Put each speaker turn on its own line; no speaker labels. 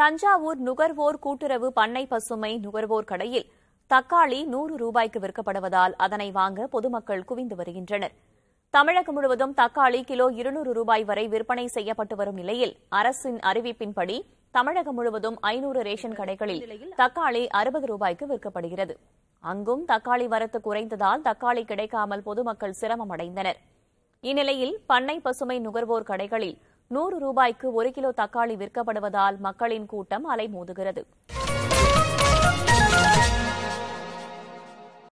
தஞ்சாவூர் நுகர்வோர் கூட்டுறவு பண்ணை பசுமை நுகர்வோர் கடையில் தக்காளி நூறு ரூபாய்க்கு விற்கப்படுவதால் அதனை வாங்க பொதுமக்கள் குவிந்து வருகின்றனர் தமிழகம் முழுவதும் தக்காளி கிலோ இருநூறு ரூபாய் வரை விற்பனை செய்யப்பட்டு வரும் நிலையில் அரசின் அறிவிப்பின்படி தமிழகம் முழுவதும் ஐநூறு ரேஷன் கடைகளில் தக்காளி அறுபது ரூபாய்க்கு விற்கப்படுகிறது அங்கும் தக்காளி வரத்து குறைந்ததால் தக்காளி கிடைக்காமல் பொதுமக்கள் சிரமமடைந்தனர் இந்நிலையில் பண்ணை பசுமை நுகர்வோர் கடைகளில் நூறு ரூபாய்க்கு ஒரு கிலோ தக்காளி விற்கப்படுவதால் மக்களின் கூட்டம் அலைமோதுகிறது